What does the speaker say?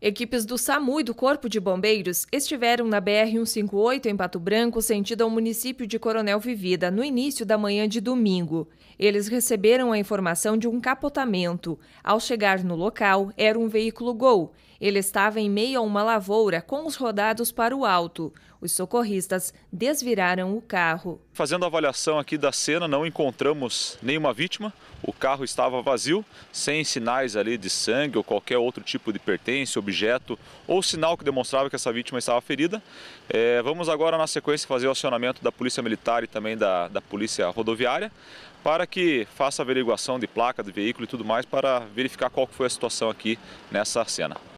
Equipes do SAMU e do Corpo de Bombeiros estiveram na BR-158 em Pato Branco, sentido ao município de Coronel Vivida, no início da manhã de domingo. Eles receberam a informação de um capotamento. Ao chegar no local, era um veículo Gol. Ele estava em meio a uma lavoura com os rodados para o alto. Os socorristas desviraram o carro. Fazendo a avaliação aqui da cena, não encontramos nenhuma vítima. O carro estava vazio, sem sinais ali de sangue ou qualquer outro tipo de pertence objeto ou sinal que demonstrava que essa vítima estava ferida. É, vamos agora, na sequência, fazer o acionamento da Polícia Militar e também da, da Polícia Rodoviária para que faça averiguação de placa do veículo e tudo mais para verificar qual foi a situação aqui nessa cena.